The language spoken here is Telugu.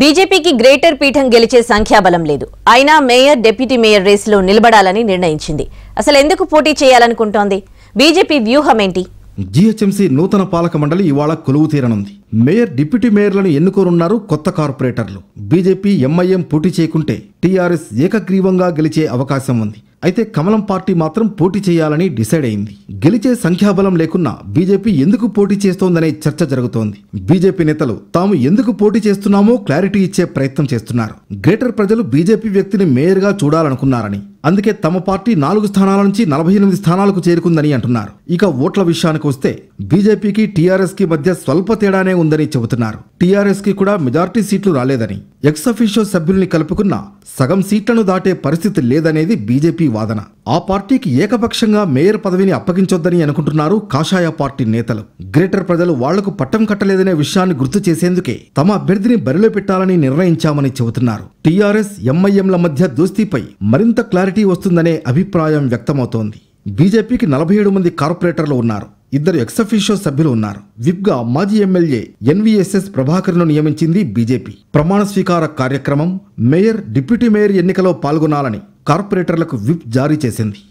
బీజేపీకి గ్రేటర్ పీఠం గెలిచే సంఖ్యాబలం లేదు అయినా మేయర్ డిప్యూటీ మేయర్ రేసులో నిలబడాలని నిర్ణయించింది అసలు ఎందుకు పోటీ చేయాలనుకుంటోంది బీజేపీ వ్యూహం ఏంటి జీహెచ్ఎంసీ నూతన పాలక మండలి ఇవాళ కొలువు తీరనుంది మేయర్ డిప్యూటీ మేయర్లను ఎన్నుకోనున్నారు కొత్త కార్పొరేటర్లు బీజేపీ ఎంఐఎం పోటీ చేయకుంటే టీఆర్ఎస్ ఏకగ్రీవంగా గెలిచే అవకాశం ఉంది అయితే కమలం పార్టీ మాత్రం పోటీ చేయాలని డిసైడ్ అయింది గెలిచే సంఖ్యాబలం లేకున్నా బీజేపీ ఎందుకు పోటీ చేస్తోందనే చర్చ జరుగుతోంది బీజేపీ నేతలు తాము ఎందుకు పోటీ చేస్తున్నామో క్లారిటీ ఇచ్చే ప్రయత్నం చేస్తున్నారు గ్రేటర్ ప్రజలు బీజేపీ వ్యక్తిని మేయర్గా చూడాలనుకున్నారని అందుకే తమ పార్టీ నాలుగు స్థానాల నుంచి నలభై ఎనిమిది స్థానాలకు చేరుకుందని అంటున్నారు ఇక ఓట్ల విషయానికి వస్తే బీజేపీకి టీఆర్ఎస్కి మధ్య స్వల్ప తేడానే ఉందని చెబుతున్నారు టీఆర్ఎస్కి కూడా మెజార్టీ సీట్లు రాలేదని ఎక్సఫిషియో సభ్యుల్ని కలుపుకున్న సగం సీట్లను దాటే పరిస్థితి లేదనేది బీజేపీ వాదన ఆ పార్టీకి ఏకపక్షంగా మేయర్ పదవిని అప్పగించొద్దని అనుకుంటున్నారు కాషాయ పార్టీ నేతలు గ్రేటర్ ప్రజలు వాళ్లకు పట్టం కట్టలేదనే విషయాన్ని గుర్తు చేసేందుకే తమ అభ్యర్థిని బరిలో పెట్టాలని నిర్ణయించామని చెబుతున్నారు టీఆర్ఎస్ ఎంఐఎంల మధ్య దోస్తీపై మరింత క్లారిటీ వస్తుందనే అభిప్రాయం వ్యక్తమవుతోంది బీజేపీకి నలభై ఏడు మంది కార్పొరేటర్లు ఉన్నారు ఇద్దరు ఎక్సఫిషియో సభ్యులు ఉన్నారు విప్గా మాజీ ఎమ్మెల్యే ఎన్వీఎస్ఎస్ ప్రభాకర్ను నియమించింది బీజేపీ ప్రమాణ స్వీకార కార్యక్రమం మేయర్ డిప్యూటీ మేయర్ ఎన్నికలో పాల్గొనాలని కార్పొరేటర్లకు విప్ జారీ చేసింది